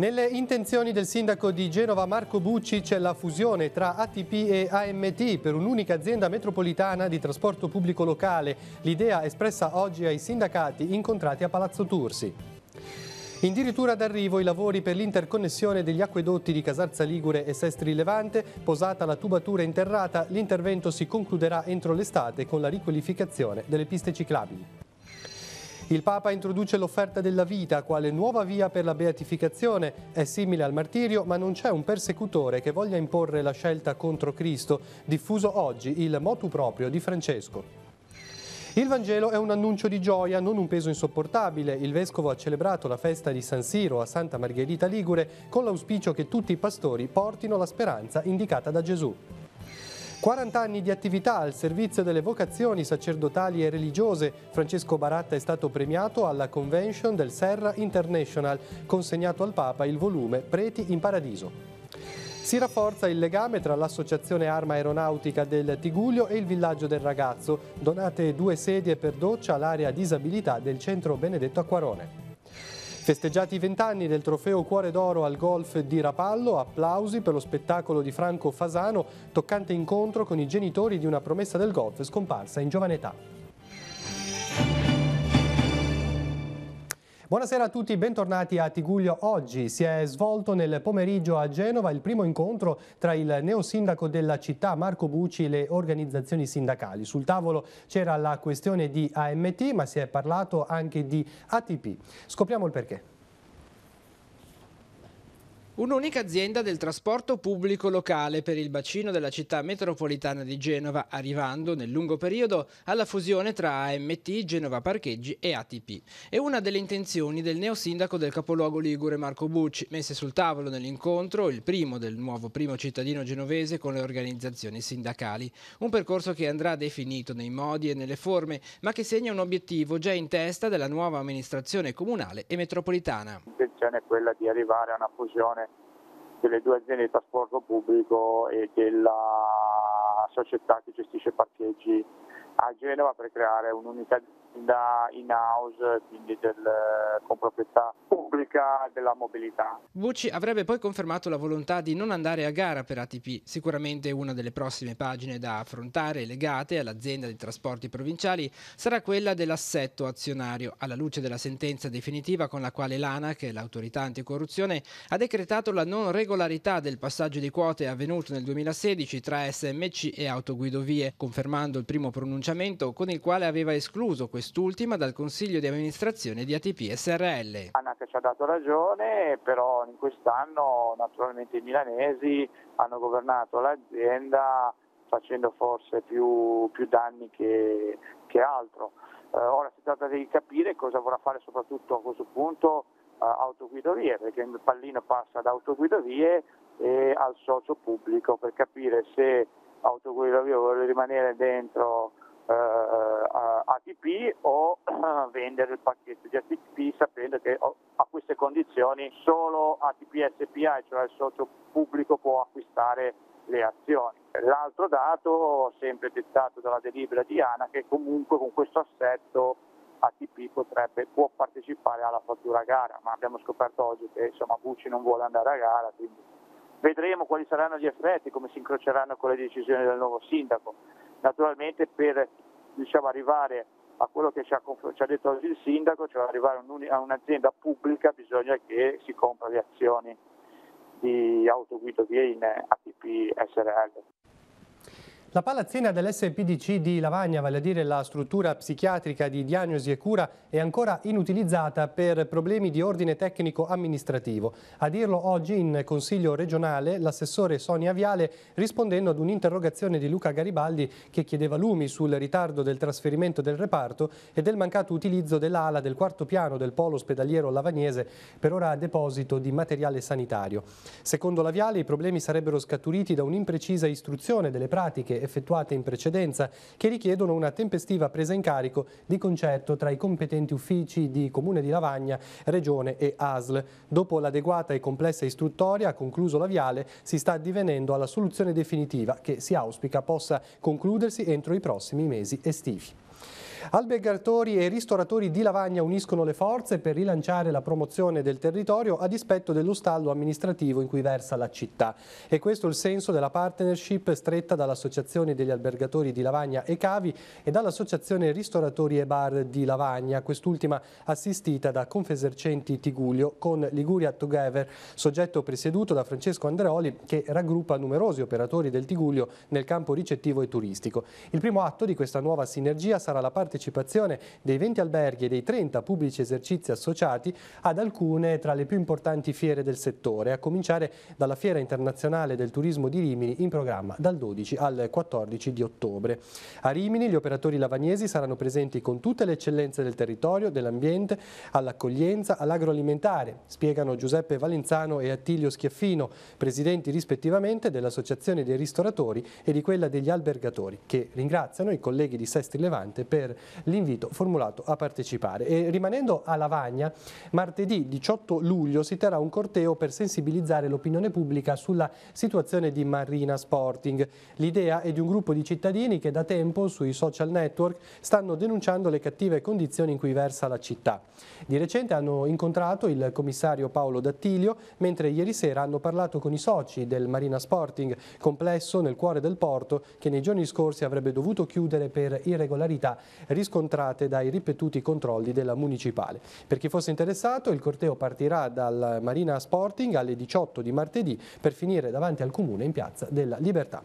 Nelle intenzioni del sindaco di Genova Marco Bucci c'è la fusione tra ATP e AMT per un'unica azienda metropolitana di trasporto pubblico locale. L'idea espressa oggi ai sindacati incontrati a Palazzo Tursi. Addirittura d'arrivo i lavori per l'interconnessione degli acquedotti di Casarza Ligure e Sestri Levante, posata la tubatura interrata, l'intervento si concluderà entro l'estate con la riqualificazione delle piste ciclabili. Il Papa introduce l'offerta della vita quale nuova via per la beatificazione. È simile al martirio, ma non c'è un persecutore che voglia imporre la scelta contro Cristo, diffuso oggi il motu proprio di Francesco. Il Vangelo è un annuncio di gioia, non un peso insopportabile. Il Vescovo ha celebrato la festa di San Siro a Santa Margherita Ligure con l'auspicio che tutti i pastori portino la speranza indicata da Gesù. 40 anni di attività al servizio delle vocazioni sacerdotali e religiose, Francesco Baratta è stato premiato alla convention del Serra International, consegnato al Papa il volume Preti in Paradiso. Si rafforza il legame tra l'Associazione Arma Aeronautica del Tigulio e il Villaggio del Ragazzo. Donate due sedie per doccia all'area disabilità del centro Benedetto Acquarone. Festeggiati i vent'anni del trofeo Cuore d'Oro al golf di Rapallo, applausi per lo spettacolo di Franco Fasano, toccante incontro con i genitori di una promessa del golf scomparsa in giovane età. Buonasera a tutti, bentornati a Tiguglio. Oggi si è svolto nel pomeriggio a Genova il primo incontro tra il neosindaco della città Marco Bucci e le organizzazioni sindacali. Sul tavolo c'era la questione di AMT ma si è parlato anche di ATP. Scopriamo il perché. Un'unica azienda del trasporto pubblico locale per il bacino della città metropolitana di Genova, arrivando nel lungo periodo alla fusione tra AMT, Genova Parcheggi e ATP. È una delle intenzioni del neosindaco del capoluogo Ligure Marco Bucci, messe sul tavolo nell'incontro, il primo del nuovo primo cittadino genovese con le organizzazioni sindacali. Un percorso che andrà definito nei modi e nelle forme, ma che segna un obiettivo già in testa della nuova amministrazione comunale e metropolitana ambizione è quella di arrivare a una fusione delle due aziende di trasporto pubblico e della società che gestisce parcheggi a Genova per creare un'unità azienda in-house, quindi del, con proprietà pubblica della mobilità. Vucci avrebbe poi confermato la volontà di non andare a gara per ATP, sicuramente una delle prossime pagine da affrontare legate all'azienda dei trasporti provinciali sarà quella dell'assetto azionario, alla luce della sentenza definitiva con la quale l'ANAC, l'autorità anticorruzione, ha decretato la non regolarità del passaggio di quote avvenuto nel 2016 tra SMC e Autoguidovie, confermando il primo pronunciamento bilanciamento con il quale aveva escluso quest'ultima dal Consiglio di amministrazione di ATP SRL. Anac ci ha dato ragione, però in quest'anno naturalmente i milanesi hanno governato l'azienda facendo forse più, più danni che, che altro. Eh, ora si tratta di capire cosa vorrà fare soprattutto a questo punto eh, autoguidovie, perché il pallino passa da autoguidovie e al socio pubblico per capire se autoguidovie vuole rimanere dentro eh, eh, ATP o eh, vendere il pacchetto di ATP sapendo che oh, a queste condizioni solo ATP SPA, cioè il socio pubblico, può acquistare le azioni. L'altro dato, sempre dettato dalla delibera di ANA, che comunque con questo assetto ATP potrebbe, può partecipare alla fattura gara, ma abbiamo scoperto oggi che insomma, Gucci non vuole andare a gara, quindi vedremo quali saranno gli effetti, come si incroceranno con le decisioni del nuovo sindaco Naturalmente per diciamo, arrivare a quello che ci ha, ci ha, detto oggi il sindaco, cioè arrivare a un'azienda pubblica bisogna che si compra le azioni di autoguido via in ATP SRL. La palazzina dell'SPDC di Lavagna, vale a dire la struttura psichiatrica di diagnosi e cura, è ancora inutilizzata per problemi di ordine tecnico-amministrativo. A dirlo oggi in Consiglio regionale l'assessore Sonia Viale rispondendo ad un'interrogazione di Luca Garibaldi che chiedeva lumi sul ritardo del trasferimento del reparto e del mancato utilizzo dell'ala del quarto piano del polo ospedaliero lavagnese per ora a deposito di materiale sanitario. Secondo la Viale i problemi sarebbero scaturiti da un'imprecisa istruzione delle pratiche effettuate in precedenza che richiedono una tempestiva presa in carico di concerto tra i competenti uffici di Comune di Lavagna, Regione e ASL. Dopo l'adeguata e complessa istruttoria, concluso la viale, si sta divenendo alla soluzione definitiva che si auspica possa concludersi entro i prossimi mesi estivi. Albergatori e ristoratori di Lavagna uniscono le forze per rilanciare la promozione del territorio a dispetto dello stallo amministrativo in cui versa la città. E questo è il senso della partnership stretta dall'Associazione degli Albergatori di Lavagna e Cavi e dall'Associazione Ristoratori e Bar di Lavagna, quest'ultima assistita da Confesercenti Tiguglio con Liguria Together, soggetto presieduto da Francesco Andreoli che raggruppa numerosi operatori del Tiguglio nel campo ricettivo e turistico. Il primo atto di questa nuova sinergia sarà la partecipazione partecipazione dei 20 alberghi e dei 30 pubblici esercizi associati ad alcune tra le più importanti fiere del settore, a cominciare dalla Fiera Internazionale del Turismo di Rimini in programma dal 12 al 14 di ottobre. A Rimini gli operatori lavagnesi saranno presenti con tutte le eccellenze del territorio, dell'ambiente, all'accoglienza, all'agroalimentare, spiegano Giuseppe Valenzano e Attilio Schiaffino, presidenti rispettivamente dell'Associazione dei ristoratori e di quella degli albergatori, che ringraziano i colleghi di Sestri Levante per l'invito formulato a partecipare. E rimanendo a Lavagna, martedì 18 luglio si terrà un corteo per sensibilizzare l'opinione pubblica sulla situazione di Marina Sporting. L'idea è di un gruppo di cittadini che da tempo sui social network stanno denunciando le cattive condizioni in cui versa la città. Di recente hanno incontrato il commissario Paolo Dattilio, mentre ieri sera hanno parlato con i soci del Marina Sporting, complesso nel cuore del porto che nei giorni scorsi avrebbe dovuto chiudere per irregolarità riscontrate dai ripetuti controlli della municipale. Per chi fosse interessato il corteo partirà dal Marina Sporting alle 18 di martedì per finire davanti al comune in piazza della Libertà.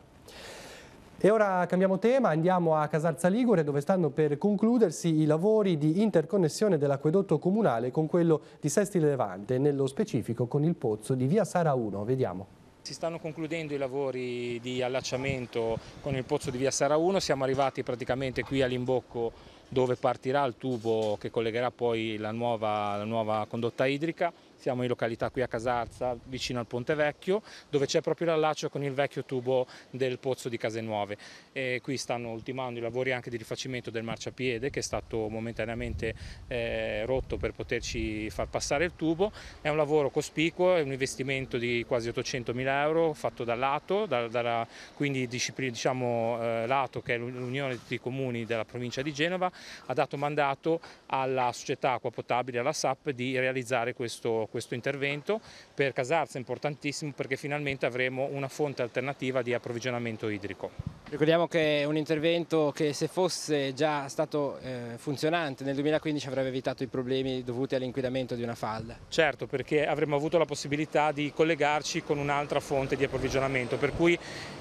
E ora cambiamo tema, andiamo a Casarza Ligure dove stanno per concludersi i lavori di interconnessione dell'acquedotto comunale con quello di Sestile Levante, nello specifico con il pozzo di via Sara 1. Vediamo. Si stanno concludendo i lavori di allacciamento con il pozzo di via Sara 1, siamo arrivati praticamente qui all'imbocco dove partirà il tubo che collegherà poi la nuova, la nuova condotta idrica. Siamo in località qui a Casarza, vicino al Ponte Vecchio, dove c'è proprio l'allaccio con il vecchio tubo del pozzo di Case Nuove. E qui stanno ultimando i lavori anche di rifacimento del marciapiede che è stato momentaneamente eh, rotto per poterci far passare il tubo. È un lavoro cospicuo, è un investimento di quasi 800 mila euro fatto dall'ATO, da, dalla, quindi diciamo, eh, l'ATO che è l'Unione di tutti i comuni della provincia di Genova, ha dato mandato alla società acqua potabile, alla SAP, di realizzare questo questo intervento per Casarza è importantissimo perché finalmente avremo una fonte alternativa di approvvigionamento idrico. Ricordiamo che è un intervento che se fosse già stato eh, funzionante nel 2015 avrebbe evitato i problemi dovuti all'inquinamento di una falda. Certo, perché avremmo avuto la possibilità di collegarci con un'altra fonte di approvvigionamento, per cui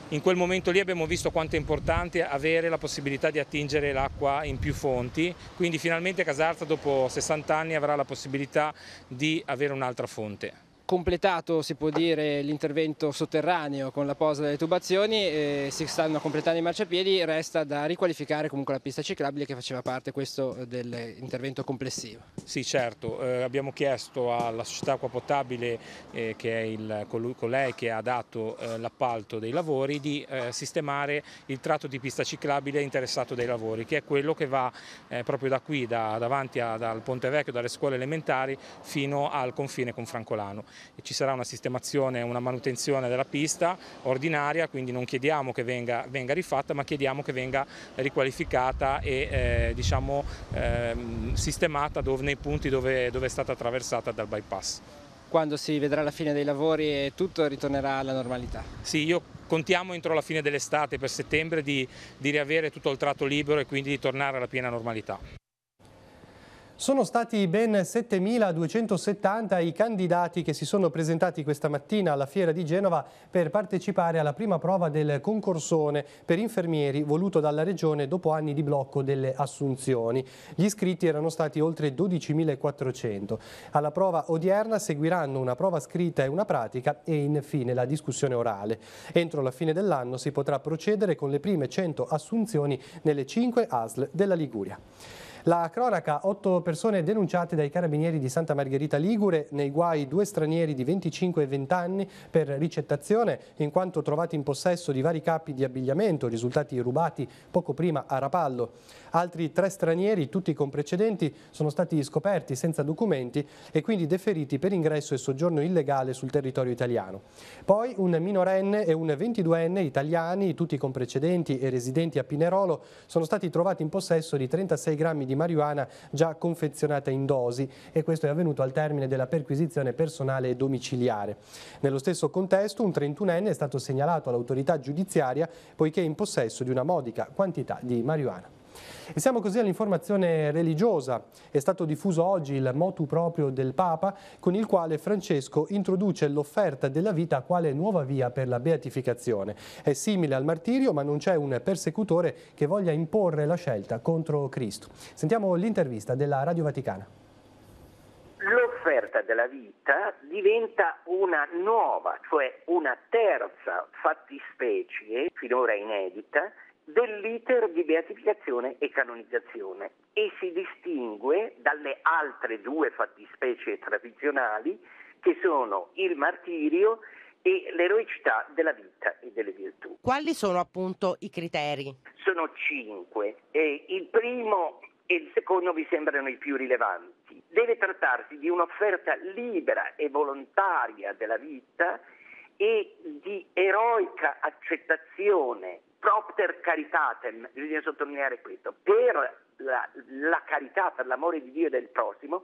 in quel momento lì abbiamo visto quanto è importante avere la possibilità di attingere l'acqua in più fonti, quindi finalmente Casarza dopo 60 anni avrà la possibilità di avere un'altra fonte completato si può dire l'intervento sotterraneo con la posa delle tubazioni eh, si stanno completando i marciapiedi resta da riqualificare comunque la pista ciclabile che faceva parte questo eh, dell'intervento complessivo Sì certo eh, abbiamo chiesto alla società acqua potabile eh, che è il, colei che ha dato eh, l'appalto dei lavori di eh, sistemare il tratto di pista ciclabile interessato dai lavori che è quello che va proprio da qui da, davanti a, dal Ponte Vecchio dalle scuole elementari fino al confine con Francolano ci sarà una sistemazione, una manutenzione della pista ordinaria, quindi non chiediamo che venga, venga rifatta, ma chiediamo che venga riqualificata e eh, diciamo, eh, sistemata dove, nei punti dove, dove è stata attraversata dal bypass quando si vedrà la fine dei lavori e tutto ritornerà alla normalità? Sì, io contiamo entro la fine dell'estate, per settembre, di, di riavere tutto il tratto libero e quindi di tornare alla piena normalità. Sono stati ben 7.270 i candidati che si sono presentati questa mattina alla Fiera di Genova per partecipare alla prima prova del concorsone per infermieri voluto dalla Regione dopo anni di blocco delle assunzioni. Gli iscritti erano stati oltre 12.400. Alla prova odierna seguiranno una prova scritta e una pratica e infine la discussione orale. Entro la fine dell'anno si potrà procedere con le prime 100 assunzioni nelle 5 ASL della Liguria. La cronaca, otto persone denunciate dai carabinieri di Santa Margherita Ligure, nei guai due stranieri di 25 e 20 anni per ricettazione, in quanto trovati in possesso di vari capi di abbigliamento, risultati rubati poco prima a Rapallo. Altri tre stranieri, tutti con precedenti, sono stati scoperti senza documenti e quindi deferiti per ingresso e soggiorno illegale sul territorio italiano. Poi un minorenne e un 22enne italiani, tutti con precedenti e residenti a Pinerolo, sono stati trovati in possesso di 36 grammi di di marijuana già confezionata in dosi e questo è avvenuto al termine della perquisizione personale e domiciliare. Nello stesso contesto un 31enne è stato segnalato all'autorità giudiziaria poiché è in possesso di una modica quantità di marijuana. E siamo così all'informazione religiosa. È stato diffuso oggi il motu proprio del Papa con il quale Francesco introduce l'offerta della vita quale nuova via per la beatificazione. È simile al martirio ma non c'è un persecutore che voglia imporre la scelta contro Cristo. Sentiamo l'intervista della Radio Vaticana. L'offerta della vita diventa una nuova, cioè una terza fattispecie, finora inedita, dell'iter di beatificazione e canonizzazione e si distingue dalle altre due fattispecie tradizionali che sono il martirio e l'eroicità della vita e delle virtù. Quali sono appunto i criteri? Sono cinque. Eh, il primo e il secondo mi sembrano i più rilevanti. Deve trattarsi di un'offerta libera e volontaria della vita e di eroica accettazione propter caritatem, bisogna sottolineare questo, per la, la carità, per l'amore di Dio e del prossimo,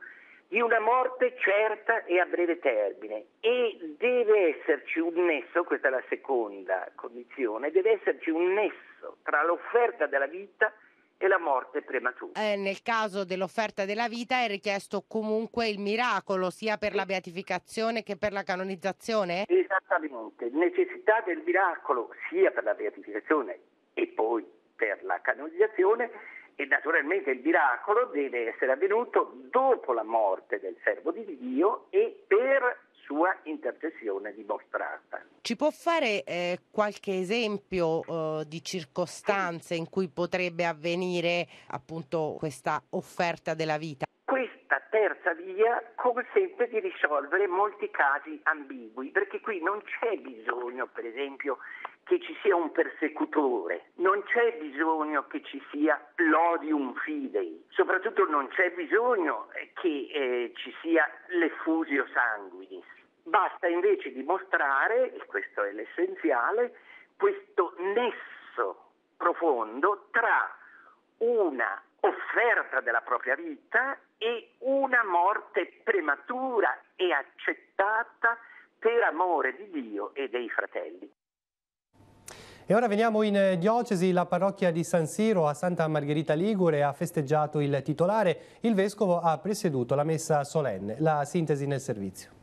di una morte certa e a breve termine. E deve esserci un nesso, questa è la seconda condizione, deve esserci un nesso tra l'offerta della vita e e la morte prematura. Eh, nel caso dell'offerta della vita è richiesto comunque il miracolo sia per la beatificazione che per la canonizzazione? Esattamente, necessità del miracolo sia per la beatificazione e poi per la canonizzazione e naturalmente il miracolo deve essere avvenuto dopo la morte del servo di Dio e per sua intercessione dimostrata. Ci può fare eh, qualche esempio eh, di circostanze in cui potrebbe avvenire appunto questa offerta della vita? Questa terza via consente di risolvere molti casi ambigui, perché qui non c'è bisogno, per esempio, che ci sia un persecutore, non c'è bisogno che ci sia l'odium fidei, soprattutto non c'è bisogno eh, che eh, ci sia l'effusio sanguinis. Basta invece dimostrare, e questo è l'essenziale, questo nesso profondo tra una offerta della propria vita e una morte prematura e accettata per amore di Dio e dei fratelli. E ora veniamo in eh, diocesi, la parrocchia di San Siro a Santa Margherita Ligure ha festeggiato il titolare, il vescovo ha presieduto la messa solenne, la sintesi nel servizio.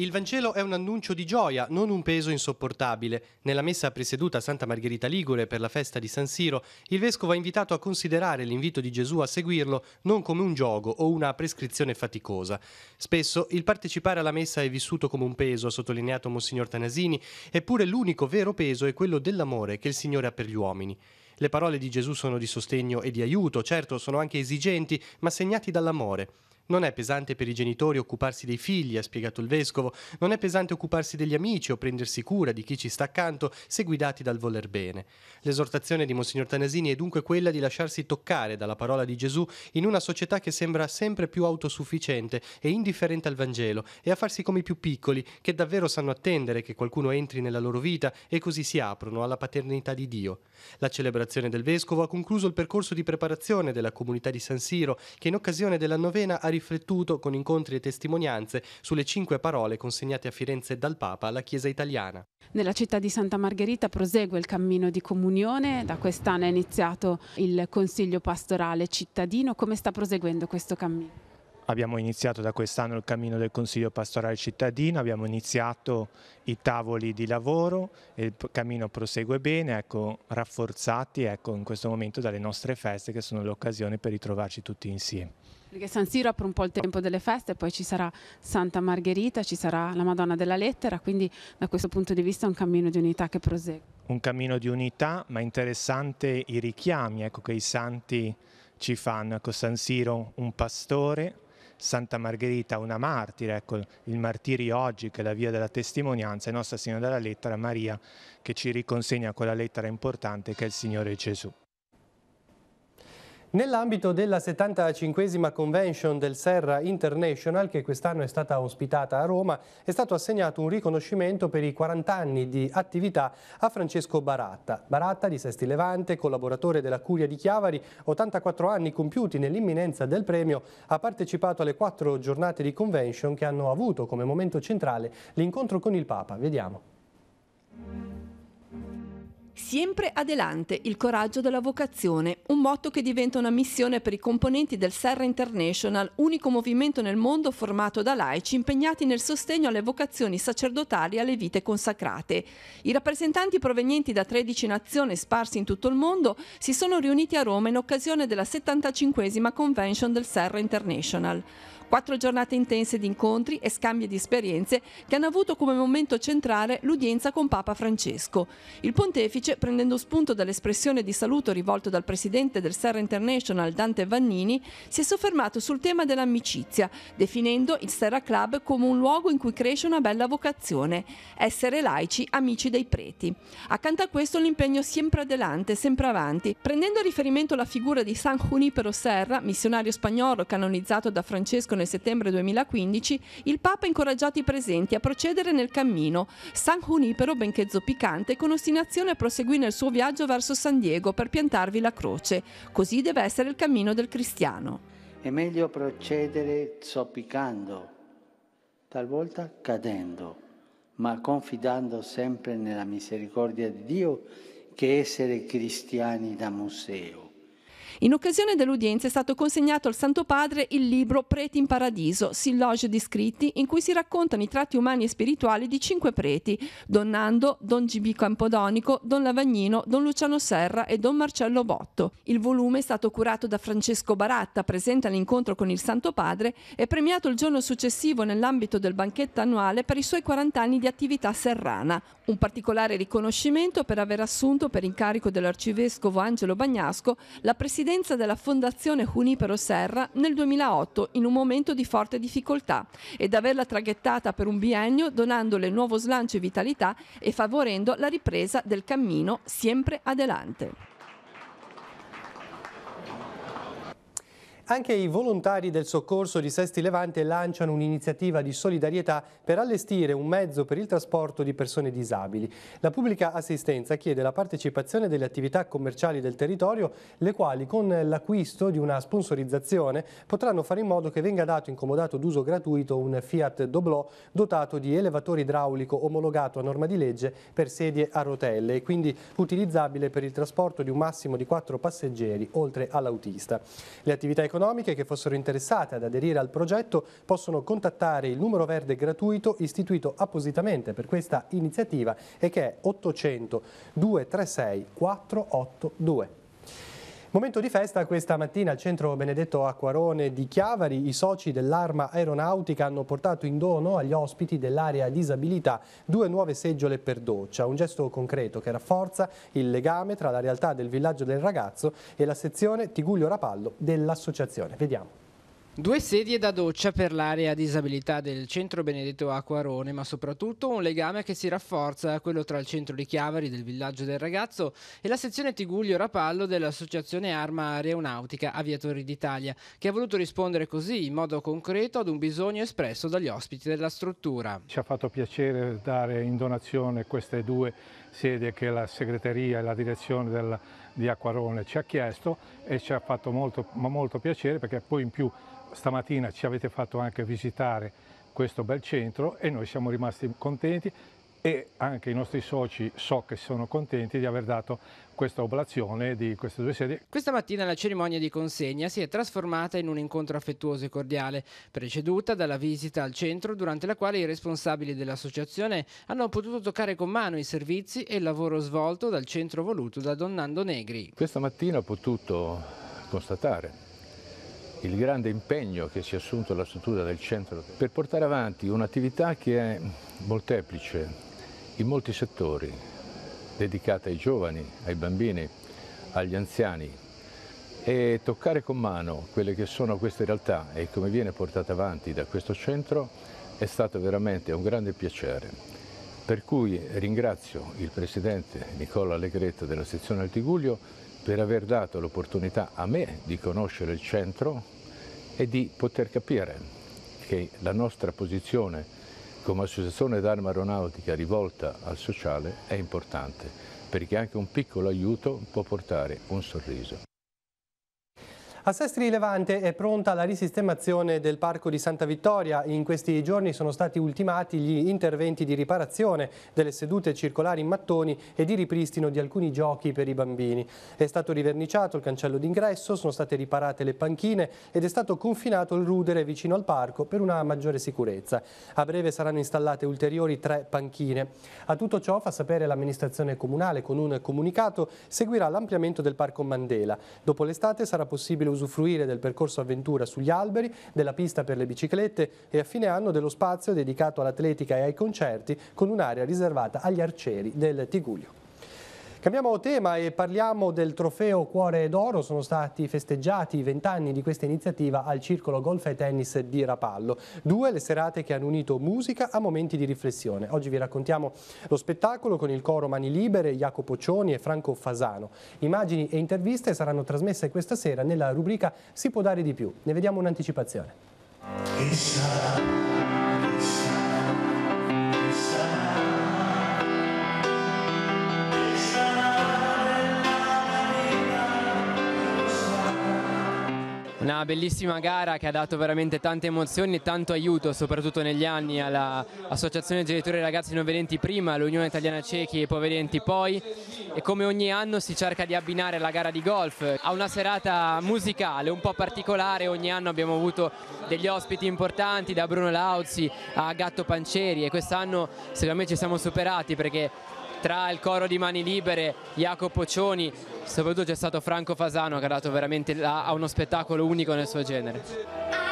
Il Vangelo è un annuncio di gioia, non un peso insopportabile. Nella messa presieduta a Santa Margherita Ligure per la festa di San Siro, il vescovo ha invitato a considerare l'invito di Gesù a seguirlo non come un gioco o una prescrizione faticosa. Spesso il partecipare alla messa è vissuto come un peso, ha sottolineato Monsignor Tanasini, eppure l'unico vero peso è quello dell'amore che il Signore ha per gli uomini. Le parole di Gesù sono di sostegno e di aiuto, certo sono anche esigenti, ma segnati dall'amore. Non è pesante per i genitori occuparsi dei figli, ha spiegato il vescovo, non è pesante occuparsi degli amici o prendersi cura di chi ci sta accanto se guidati dal voler bene. L'esortazione di Monsignor Tanasini è dunque quella di lasciarsi toccare dalla parola di Gesù in una società che sembra sempre più autosufficiente e indifferente al Vangelo e a farsi come i più piccoli che davvero sanno attendere che qualcuno entri nella loro vita e così si aprono alla paternità di Dio. La celebrazione del vescovo ha concluso il percorso di preparazione della comunità di San Siro che in occasione della novena ha riflettuto con incontri e testimonianze sulle cinque parole consegnate a Firenze dal Papa alla Chiesa italiana. Nella città di Santa Margherita prosegue il cammino di comunione, da quest'anno è iniziato il Consiglio pastorale cittadino, come sta proseguendo questo cammino? Abbiamo iniziato da quest'anno il cammino del Consiglio Pastorale Cittadino, abbiamo iniziato i tavoli di lavoro, il cammino prosegue bene, ecco, rafforzati ecco, in questo momento dalle nostre feste che sono l'occasione per ritrovarci tutti insieme. Perché San Siro apre un po' il tempo delle feste, poi ci sarà Santa Margherita, ci sarà la Madonna della Lettera, quindi da questo punto di vista è un cammino di unità che prosegue. Un cammino di unità, ma interessante i richiami ecco, che i santi ci fanno. Ecco, San Siro un pastore, Santa Margherita una martire, ecco il martirio oggi che è la via della testimonianza e Nostra Signora della Lettera Maria che ci riconsegna quella lettera importante che è il Signore Gesù. Nell'ambito della 75 Convention del Serra International, che quest'anno è stata ospitata a Roma, è stato assegnato un riconoscimento per i 40 anni di attività a Francesco Baratta. Baratta, di Sesti Levante, collaboratore della Curia di Chiavari, 84 anni compiuti nell'imminenza del premio, ha partecipato alle quattro giornate di convention che hanno avuto come momento centrale l'incontro con il Papa. Vediamo. Sempre adelante, il coraggio della vocazione, un motto che diventa una missione per i componenti del Serra International, unico movimento nel mondo formato da laici impegnati nel sostegno alle vocazioni sacerdotali e alle vite consacrate. I rappresentanti provenienti da 13 nazioni sparsi in tutto il mondo si sono riuniti a Roma in occasione della 75esima convention del Serra International. Quattro giornate intense di incontri e scambi di esperienze che hanno avuto come momento centrale l'udienza con Papa Francesco. Il pontefice, prendendo spunto dall'espressione di saluto rivolto dal presidente del Serra International Dante Vannini, si è soffermato sul tema dell'amicizia, definendo il Serra Club come un luogo in cui cresce una bella vocazione, essere laici amici dei preti. Accanto a questo l'impegno sempre adelante, sempre avanti, prendendo a riferimento la figura di San Junipero Serra, missionario spagnolo canonizzato da Francesco nel settembre 2015, il Papa ha incoraggiato i presenti a procedere nel cammino, San Junipero benché zoppicante, con ostinazione proseguì nel suo viaggio verso San Diego per piantarvi la croce. Così deve essere il cammino del cristiano. È meglio procedere zoppicando, talvolta cadendo, ma confidando sempre nella misericordia di Dio che essere cristiani da museo. In occasione dell'udienza è stato consegnato al Santo Padre il libro Preti in Paradiso, sillogio di scritti, in cui si raccontano i tratti umani e spirituali di cinque preti, Don Nando, Don Gb Campodonico, Don Lavagnino, Don Luciano Serra e Don Marcello Botto. Il volume è stato curato da Francesco Baratta, presente all'incontro con il Santo Padre, e premiato il giorno successivo nell'ambito del banchetto annuale per i suoi 40 anni di attività serrana, un particolare riconoscimento per aver assunto per incarico dell'arcivescovo Angelo Bagnasco la presidenza della Fondazione Junipero Serra nel 2008 in un momento di forte difficoltà ed averla traghettata per un biennio donandole nuovo slancio e vitalità e favorendo la ripresa del cammino sempre adelante. Anche i volontari del soccorso di Sesti Levante lanciano un'iniziativa di solidarietà per allestire un mezzo per il trasporto di persone disabili. La pubblica assistenza chiede la partecipazione delle attività commerciali del territorio, le quali con l'acquisto di una sponsorizzazione potranno fare in modo che venga dato incomodato d'uso gratuito un Fiat Doblò dotato di elevatore idraulico omologato a norma di legge per sedie a rotelle e quindi utilizzabile per il trasporto di un massimo di quattro passeggeri oltre all'autista. Le attività economiche economiche che fossero interessate ad aderire al progetto possono contattare il numero verde gratuito istituito appositamente per questa iniziativa e che è 800 236 482. Momento di festa questa mattina al centro Benedetto Acquarone di Chiavari. I soci dell'Arma Aeronautica hanno portato in dono agli ospiti dell'area disabilità due nuove seggiole per doccia. Un gesto concreto che rafforza il legame tra la realtà del villaggio del ragazzo e la sezione Tiguglio Rapallo dell'associazione. Vediamo. Due sedie da doccia per l'area disabilità del centro Benedetto Acquarone, ma soprattutto un legame che si rafforza, quello tra il centro di Chiavari del villaggio del ragazzo e la sezione Tiguglio Rapallo dell'associazione Arma Aeronautica Aviatori d'Italia, che ha voluto rispondere così in modo concreto ad un bisogno espresso dagli ospiti della struttura. Ci ha fatto piacere dare in donazione queste due sedie che la segreteria e la direzione del, di Acquarone ci ha chiesto e ci ha fatto molto, molto piacere perché poi in più stamattina ci avete fatto anche visitare questo bel centro e noi siamo rimasti contenti e anche i nostri soci so che sono contenti di aver dato questa oblazione di queste due sedi. Questa mattina la cerimonia di consegna si è trasformata in un incontro affettuoso e cordiale, preceduta dalla visita al centro durante la quale i responsabili dell'associazione hanno potuto toccare con mano i servizi e il lavoro svolto dal centro voluto da Donnando Negri. Questa mattina ho potuto constatare il grande impegno che si è assunto la struttura del centro per portare avanti un'attività che è molteplice in molti settori, dedicata ai giovani, ai bambini, agli anziani e toccare con mano quelle che sono queste realtà e come viene portata avanti da questo centro è stato veramente un grande piacere. Per cui ringrazio il Presidente Nicola Allegretto della sezione Altiguglio per aver dato l'opportunità a me di conoscere il centro e di poter capire che la nostra posizione come associazione d'arma aeronautica rivolta al sociale è importante perché anche un piccolo aiuto può portare un sorriso. A Sestri Levante è pronta la risistemazione del Parco di Santa Vittoria. In questi giorni sono stati ultimati gli interventi di riparazione delle sedute circolari in mattoni e di ripristino di alcuni giochi per i bambini. È stato riverniciato il cancello d'ingresso, sono state riparate le panchine ed è stato confinato il rudere vicino al parco per una maggiore sicurezza. A breve saranno installate ulteriori tre panchine. A tutto ciò, fa sapere l'amministrazione comunale con un comunicato, seguirà l'ampliamento del Parco Mandela. Dopo l'estate sarà possibile usare usufruire del percorso avventura sugli alberi, della pista per le biciclette e a fine anno dello spazio dedicato all'atletica e ai concerti con un'area riservata agli arcieri del Tiguglio. Cambiamo tema e parliamo del trofeo Cuore d'Oro. Sono stati festeggiati i vent'anni di questa iniziativa al Circolo Golf e Tennis di Rapallo. Due le serate che hanno unito musica a momenti di riflessione. Oggi vi raccontiamo lo spettacolo con il coro Mani Libere, Jacopo Cioni e Franco Fasano. Immagini e interviste saranno trasmesse questa sera nella rubrica Si può dare di più. Ne vediamo un'anticipazione. Chissà, chissà. Una bellissima gara che ha dato veramente tante emozioni e tanto aiuto soprattutto negli anni all'Associazione Genitori e Ragazzi Non Vedenti prima, all'Unione Italiana Ciechi e Povedenti poi e come ogni anno si cerca di abbinare la gara di golf a una serata musicale un po' particolare, ogni anno abbiamo avuto degli ospiti importanti da Bruno Lauzi a Gatto Panceri e quest'anno secondo me ci siamo superati perché tra il coro di Mani Libere, Jacopo Cioni, soprattutto c'è stato Franco Fasano che ha dato veramente a uno spettacolo unico nel suo genere.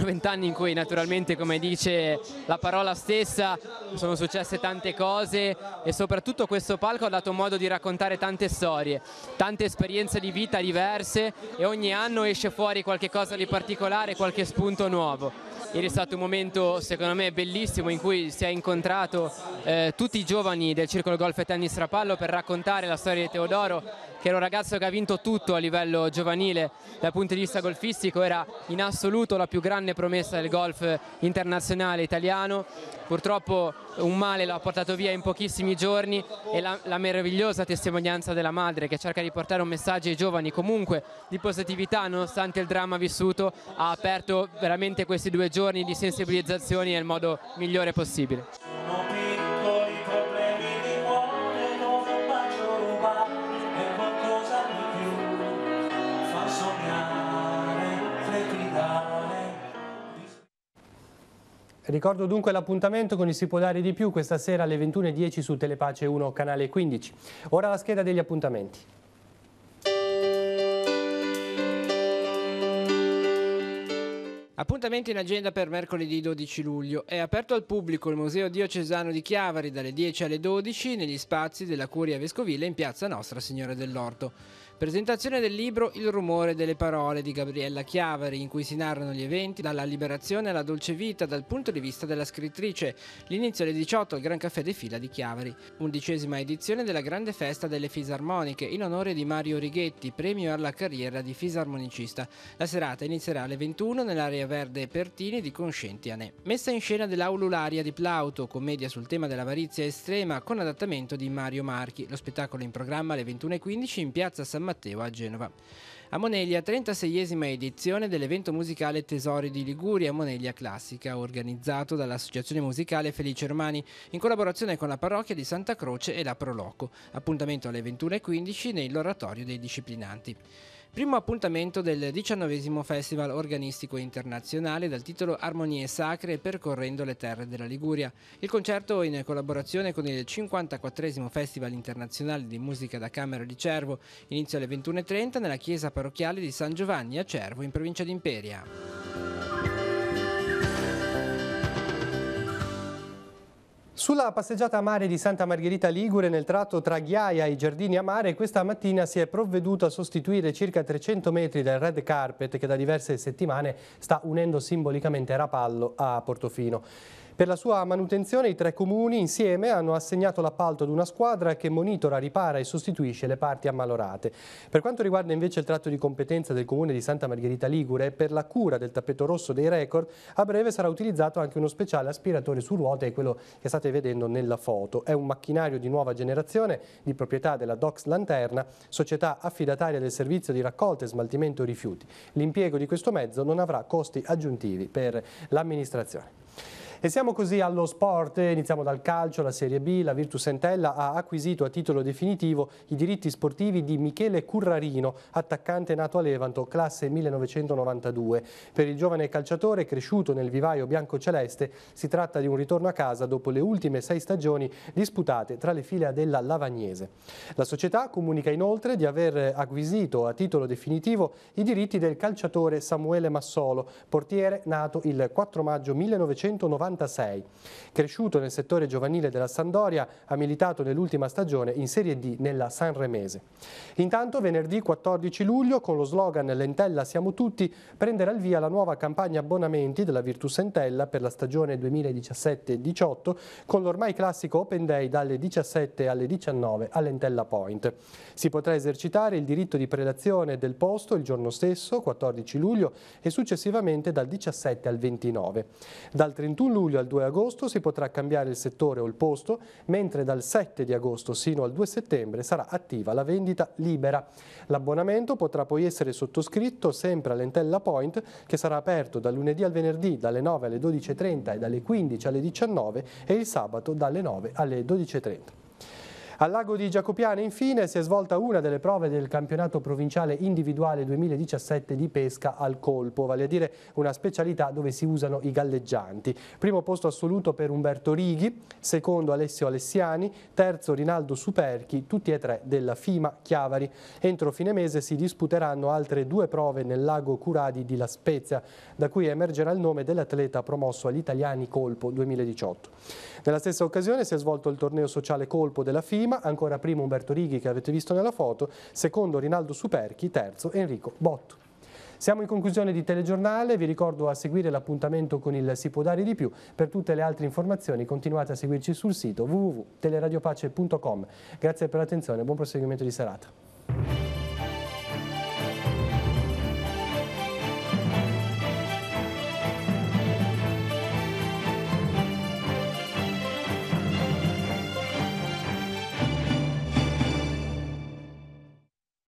sono vent'anni in cui naturalmente come dice la parola stessa sono successe tante cose e soprattutto questo palco ha dato modo di raccontare tante storie, tante esperienze di vita diverse e ogni anno esce fuori qualche cosa di particolare, qualche spunto nuovo. Ieri è stato un momento secondo me bellissimo in cui si è incontrato eh, tutti i giovani del Circolo Golf e Tennis Trapallo per raccontare la storia di Teodoro che era un ragazzo che ha vinto tutto a livello giovanile dal punto di vista golfistico, era in assoluto la più grande promessa del golf internazionale italiano, purtroppo un male l'ha portato via in pochissimi giorni e la, la, meravigliosa testimonianza della madre che cerca di portare un messaggio ai giovani comunque di positività nonostante il dramma vissuto ha aperto veramente questi due giorni giorni di sensibilizzazione nel modo migliore possibile. Ricordo dunque l'appuntamento con il Si può dare di più questa sera alle 21.10 su Telepace 1, canale 15. Ora la scheda degli appuntamenti. Appuntamenti in agenda per mercoledì 12 luglio. È aperto al pubblico il Museo Diocesano di Chiavari dalle 10 alle 12 negli spazi della Curia Vescovile in piazza Nostra Signora dell'Orto. Presentazione del libro Il rumore delle parole di Gabriella Chiavari, in cui si narrano gli eventi dalla liberazione alla dolce vita dal punto di vista della scrittrice. L'inizio alle 18 al Gran Caffè De Fila di Chiavari. Undicesima edizione della grande festa delle fisarmoniche in onore di Mario Righetti, premio alla carriera di fisarmonicista. La serata inizierà alle 21 nell'area verde Pertini di Conscienti a Ne. Messa in scena dell'Aulularia di Plauto, commedia sul tema dell'avarizia estrema con adattamento di Mario Marchi. Lo spettacolo in programma alle 21.15 in piazza San Matteo a Genova. A Moneglia, 36esima edizione dell'evento musicale Tesori di Liguria Moneglia Classica, organizzato dall'Associazione Musicale Felice Romani in collaborazione con la parrocchia di Santa Croce e la Proloco. Appuntamento alle 21.15 nell'oratorio dei disciplinanti primo appuntamento del XIX Festival Organistico Internazionale dal titolo Armonie Sacre percorrendo le terre della Liguria. Il concerto in collaborazione con il 54 Festival Internazionale di Musica da Camera di Cervo inizia alle 21.30 nella chiesa parrocchiale di San Giovanni a Cervo in provincia di Imperia. Sulla passeggiata a mare di Santa Margherita Ligure nel tratto tra Ghiaia e Giardini a Mare questa mattina si è provveduto a sostituire circa 300 metri del red carpet che da diverse settimane sta unendo simbolicamente Rapallo a Portofino. Per la sua manutenzione i tre comuni insieme hanno assegnato l'appalto ad una squadra che monitora, ripara e sostituisce le parti ammalorate. Per quanto riguarda invece il tratto di competenza del comune di Santa Margherita Ligure, per la cura del tappeto rosso dei record a breve sarà utilizzato anche uno speciale aspiratore su ruote, quello che state vedendo nella foto. È un macchinario di nuova generazione di proprietà della Dox Lanterna, società affidataria del servizio di raccolta e smaltimento rifiuti. L'impiego di questo mezzo non avrà costi aggiuntivi per l'amministrazione. E siamo così allo sport, iniziamo dal calcio, la Serie B, la Virtus Entella ha acquisito a titolo definitivo i diritti sportivi di Michele Currarino, attaccante nato a Levanto, classe 1992. Per il giovane calciatore cresciuto nel vivaio biancoceleste si tratta di un ritorno a casa dopo le ultime sei stagioni disputate tra le file della Lavagnese. La società comunica inoltre di aver acquisito a titolo definitivo i diritti del calciatore Samuele Massolo, portiere nato il 4 maggio 1992 1996. Cresciuto nel settore giovanile della Sandoria, ha militato nell'ultima stagione in Serie D nella Sanremese. Intanto venerdì 14 luglio, con lo slogan Lentella siamo tutti, prenderà il via la nuova campagna abbonamenti della Virtus Entella per la stagione 2017-18 con l'ormai classico Open Day dalle 17 alle 19 all'Entella Point. Si potrà esercitare il diritto di prelazione del posto il giorno stesso, 14 luglio, e successivamente dal 17 al 29. Dal 31 luglio al 2 agosto si potrà cambiare il settore o il posto, mentre dal 7 di agosto sino al 2 settembre sarà attiva la vendita libera. L'abbonamento potrà poi essere sottoscritto sempre all'Entella Point che sarà aperto dal lunedì al venerdì dalle 9 alle 12.30 e dalle 15 alle 19 e il sabato dalle 9 alle 12.30. Al lago di Giacopiana infine si è svolta una delle prove del campionato provinciale individuale 2017 di pesca al colpo, vale a dire una specialità dove si usano i galleggianti. Primo posto assoluto per Umberto Righi, secondo Alessio Alessiani, terzo Rinaldo Superchi, tutti e tre della FIMA Chiavari. Entro fine mese si disputeranno altre due prove nel lago Curadi di La Spezia, da cui emergerà il nome dell'atleta promosso agli italiani Colpo 2018. Nella stessa occasione si è svolto il torneo sociale colpo della FIMA, ancora primo Umberto Righi che avete visto nella foto, secondo Rinaldo Superchi, terzo Enrico Botto. Siamo in conclusione di telegiornale, vi ricordo a seguire l'appuntamento con il Si può dare di più. Per tutte le altre informazioni continuate a seguirci sul sito www.teleradiopace.com. Grazie per l'attenzione e buon proseguimento di serata.